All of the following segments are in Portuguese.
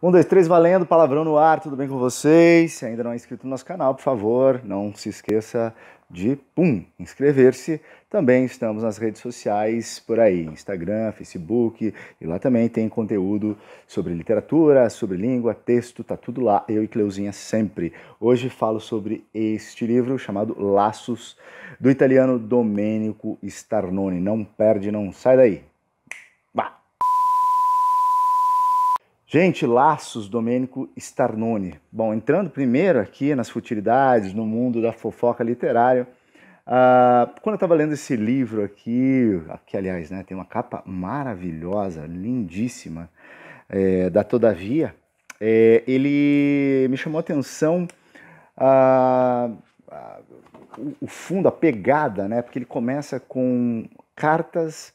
Um, dois, três, valendo, palavrão no ar, tudo bem com vocês? Se ainda não é inscrito no nosso canal, por favor, não se esqueça de, pum, inscrever-se. Também estamos nas redes sociais por aí, Instagram, Facebook, e lá também tem conteúdo sobre literatura, sobre língua, texto, tá tudo lá, eu e Cleuzinha sempre. Hoje falo sobre este livro chamado Laços, do italiano Domenico Starnone. Não perde, não sai daí. Gente, laços, Domênico Starnone. Bom, entrando primeiro aqui nas futilidades, no mundo da fofoca literária, uh, quando eu estava lendo esse livro aqui, que aliás né, tem uma capa maravilhosa, lindíssima, é, da Todavia, é, ele me chamou a atenção uh, uh, o fundo, a pegada, né, porque ele começa com cartas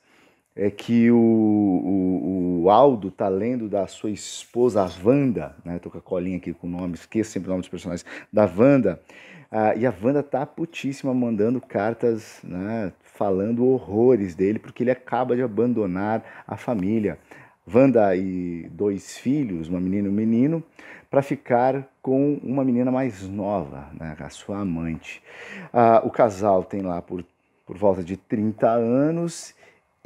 é, que o, o, o o Aldo tá lendo da sua esposa, a Wanda, né? Tô com a colinha aqui com o nome, esqueço sempre o nome dos personagens, da Wanda. Ah, e a Wanda tá putíssima mandando cartas, né, falando horrores dele, porque ele acaba de abandonar a família. Wanda e dois filhos, uma menina e um menino, para ficar com uma menina mais nova, né, a sua amante. Ah, o casal tem lá por, por volta de 30 anos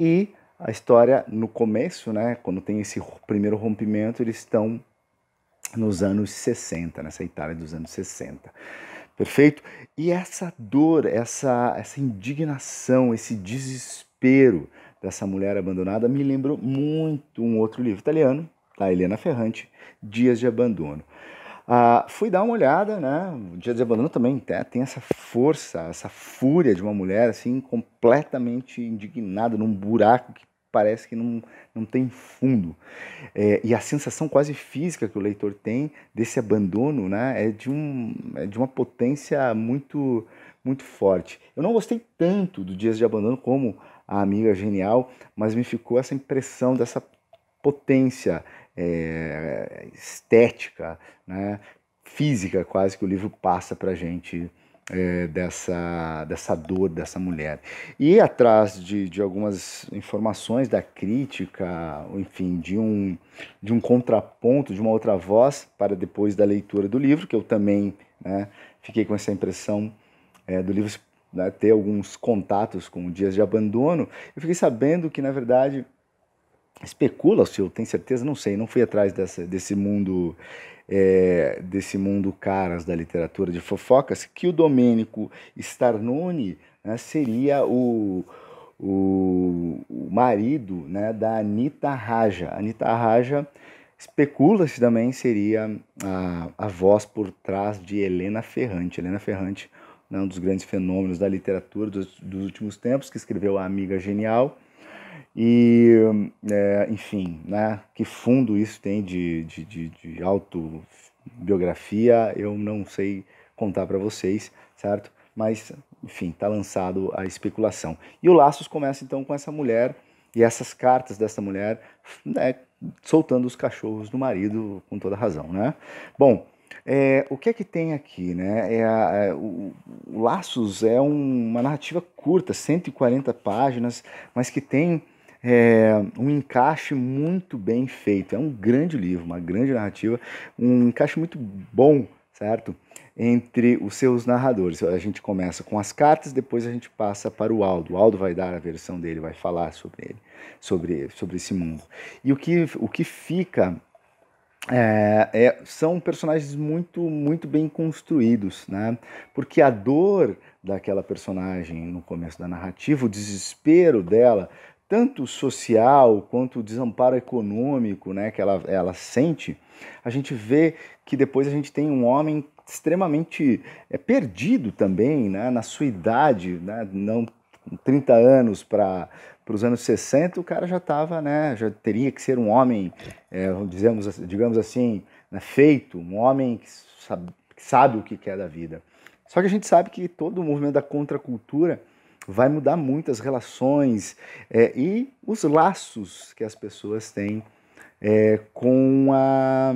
e a história no começo, né, quando tem esse primeiro rompimento, eles estão nos anos 60, nessa Itália dos anos 60. Perfeito? E essa dor, essa, essa indignação, esse desespero dessa mulher abandonada me lembrou muito um outro livro italiano, da Helena Ferrante, Dias de Abandono. Ah, fui dar uma olhada, né? O Dias de Abandono também né, tem essa força, essa fúria de uma mulher assim completamente indignada num buraco que parece que não, não tem fundo. É, e a sensação quase física que o leitor tem desse abandono né, é, de um, é de uma potência muito, muito forte. Eu não gostei tanto do Dias de Abandono como a Amiga Genial, mas me ficou essa impressão dessa potência é, estética, né, física quase que o livro passa para a gente é, dessa, dessa dor dessa mulher. E atrás de, de algumas informações da crítica, enfim, de um, de um contraponto, de uma outra voz, para depois da leitura do livro, que eu também né, fiquei com essa impressão é, do livro né, ter alguns contatos com dias de abandono, eu fiquei sabendo que, na verdade, especula-se, eu tenho certeza, não sei, não fui atrás dessa, desse mundo é, desse mundo caras da literatura de fofocas, que o Domênico Starnone né, seria o, o, o, marido né, da Anita Raja. Anita Raja especula-se também seria a, a voz por trás de Helena Ferrante. Helena Ferrante, né, um dos grandes fenômenos da literatura dos, dos últimos tempos, que escreveu A Amiga Genial e, é, enfim, né, que fundo isso tem de, de, de, de autobiografia, eu não sei contar para vocês, certo? Mas, enfim, está lançado a especulação. E o Laços começa então com essa mulher e essas cartas dessa mulher né, soltando os cachorros do marido, com toda razão, né? Bom, é, o que é que tem aqui, né? É a, é, o, o Laços é um, uma narrativa curta, 140 páginas, mas que tem é, um encaixe muito bem feito. É um grande livro, uma grande narrativa, um encaixe muito bom, certo? Entre os seus narradores. A gente começa com as cartas, depois a gente passa para o Aldo. O Aldo vai dar a versão dele, vai falar sobre ele, sobre, sobre esse mundo. E o que, o que fica é, é, são personagens muito muito bem construídos, né? Porque a dor daquela personagem no começo da narrativa, o desespero dela tanto social quanto o desamparo econômico né, que ela, ela sente, a gente vê que depois a gente tem um homem extremamente é, perdido também né, na sua idade, né, não 30 anos para para os anos 60, o cara já estava, né, já teria que ser um homem, é, dizemos, digamos assim, né, feito, um homem que sabe, que sabe o que quer é da vida. Só que a gente sabe que todo o movimento da contracultura vai mudar muito as relações é, e os laços que as pessoas têm é, com, a,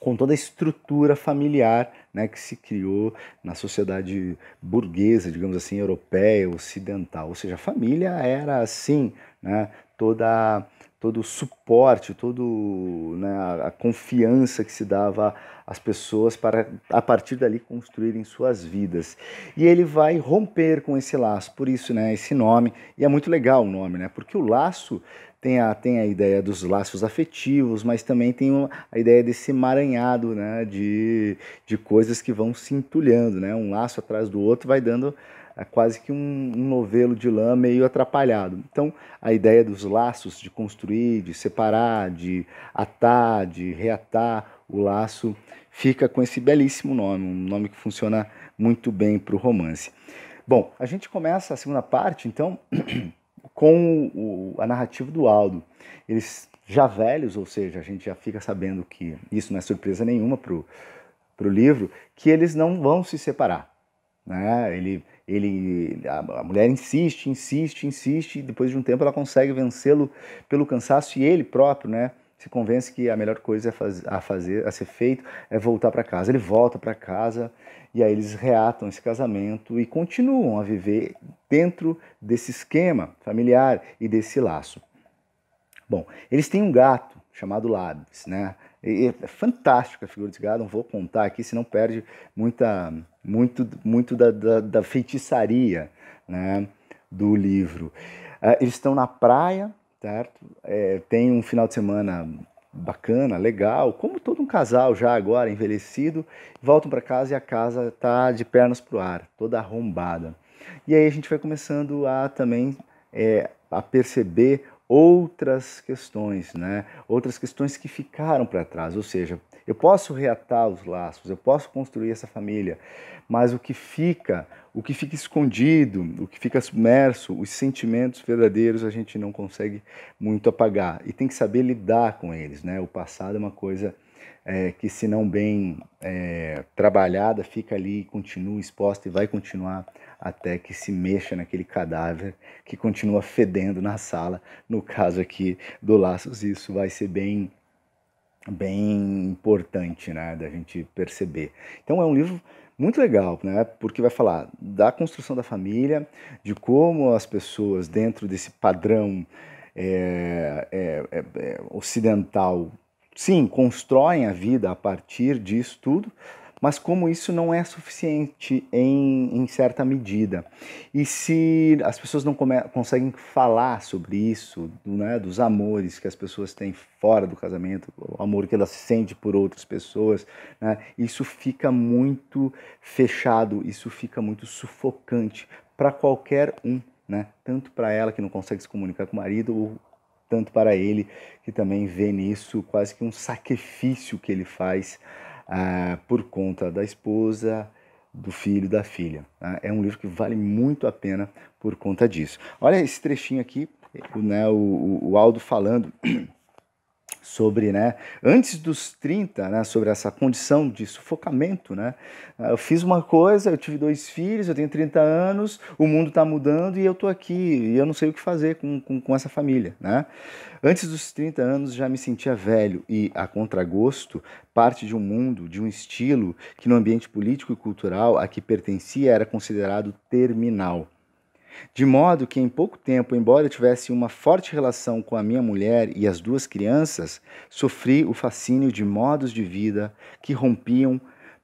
com toda a estrutura familiar né, que se criou na sociedade burguesa, digamos assim, europeia, ocidental. Ou seja, a família era assim, né, toda todo o suporte, toda né, a confiança que se dava às pessoas para, a partir dali, construírem suas vidas. E ele vai romper com esse laço, por isso né, esse nome, e é muito legal o nome, né, porque o laço tem a, tem a ideia dos laços afetivos, mas também tem a ideia desse emaranhado né, de, de coisas que vão se entulhando, né, um laço atrás do outro vai dando é quase que um, um novelo de lã meio atrapalhado. Então, a ideia dos laços, de construir, de separar, de atar, de reatar o laço, fica com esse belíssimo nome, um nome que funciona muito bem para o romance. Bom, a gente começa a segunda parte, então, com o, a narrativa do Aldo. Eles já velhos, ou seja, a gente já fica sabendo que isso não é surpresa nenhuma para o livro, que eles não vão se separar. Né? Ele ele, a, a mulher insiste, insiste, insiste, e depois de um tempo ela consegue vencê-lo pelo cansaço e ele próprio, né? Se convence que a melhor coisa é a, a fazer, a ser feito, é voltar para casa. Ele volta para casa e aí eles reatam esse casamento e continuam a viver dentro desse esquema familiar e desse laço. Bom, eles têm um gato chamado Labs, né? É fantástica a figura desse gado, não vou contar aqui, senão perde muita, muito, muito da, da, da feitiçaria né, do livro. Ah, eles estão na praia, certo? É, tem um final de semana bacana, legal, como todo um casal já agora envelhecido, voltam para casa e a casa está de pernas pro ar, toda arrombada. E aí a gente vai começando a também é, a perceber outras questões, né? outras questões que ficaram para trás. Ou seja, eu posso reatar os laços, eu posso construir essa família, mas o que fica, o que fica escondido, o que fica submerso, os sentimentos verdadeiros a gente não consegue muito apagar e tem que saber lidar com eles. Né? O passado é uma coisa é, que, se não bem é, trabalhada, fica ali, continua exposta e vai continuar até que se mexa naquele cadáver que continua fedendo na sala. No caso aqui do Laços, isso vai ser bem bem importante, né, da gente perceber. Então é um livro muito legal, né? Porque vai falar da construção da família, de como as pessoas dentro desse padrão é, é, é, é ocidental sim, constroem a vida a partir disso tudo, mas como isso não é suficiente em, em certa medida. E se as pessoas não conseguem falar sobre isso, né, dos amores que as pessoas têm fora do casamento, o amor que elas sentem por outras pessoas, né, isso fica muito fechado, isso fica muito sufocante para qualquer um. Né? Tanto para ela que não consegue se comunicar com o marido, ou tanto para ele, que também vê nisso quase que um sacrifício que ele faz ah, por conta da esposa, do filho, da filha. Tá? é um livro que vale muito a pena por conta disso. Olha esse trechinho aqui, né, o, o Aldo falando. sobre, né, antes dos 30, né, sobre essa condição de sufocamento, né? Eu fiz uma coisa, eu tive dois filhos, eu tenho 30 anos, o mundo está mudando e eu tô aqui e eu não sei o que fazer com, com, com, essa família, né? Antes dos 30 anos já me sentia velho e, a contragosto, parte de um mundo, de um estilo que no ambiente político e cultural a que pertencia era considerado terminal. De modo que, em pouco tempo, embora tivesse uma forte relação com a minha mulher e as duas crianças, sofri o fascínio de modos de vida que rompiam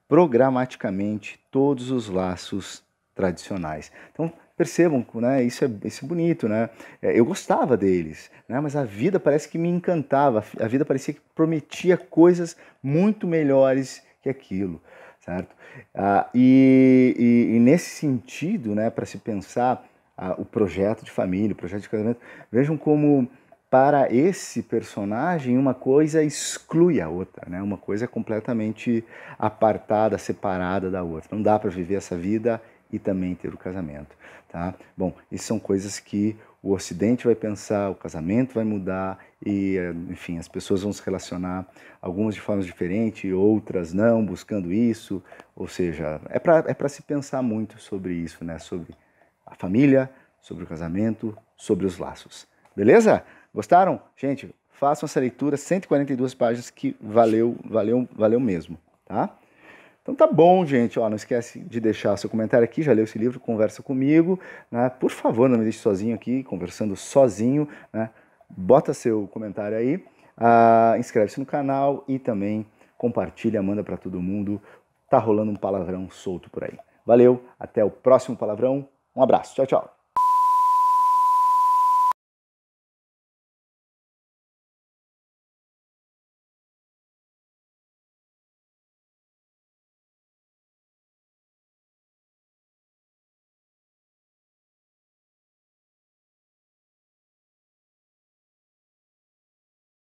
programaticamente todos os laços tradicionais. Então, percebam, né? Isso é, isso é bonito, né? É, eu gostava deles, né? Mas a vida parece que me encantava. A vida parecia que prometia coisas muito melhores que aquilo, certo? Ah, e, e, e nesse sentido, né? Para se pensar a, o projeto de família, o projeto de casamento. Vejam como para esse personagem uma coisa exclui a outra, né? Uma coisa é completamente apartada, separada da outra. Não dá para viver essa vida e também ter o casamento, tá? Bom, isso são coisas que o Ocidente vai pensar, o casamento vai mudar e, eh, enfim, as pessoas vão se relacionar, algumas de formas diferentes, outras não, buscando isso. Ou seja, é para é se pensar muito sobre isso, né? Sobre a família, sobre o casamento, sobre os laços. Beleza? Gostaram? Gente, façam essa leitura, 142 páginas que valeu, valeu, valeu mesmo, tá? Então tá bom, gente. Ó, não esquece de deixar seu comentário aqui. Já leu esse livro? Conversa comigo. Né? Por favor, não me deixe sozinho aqui, conversando sozinho. Né? Bota seu comentário aí. Ah, inscreve-se no canal e também compartilha, manda para todo mundo. Tá rolando um palavrão solto por aí. Valeu, até o próximo palavrão. Um abraço. Tchau, tchau.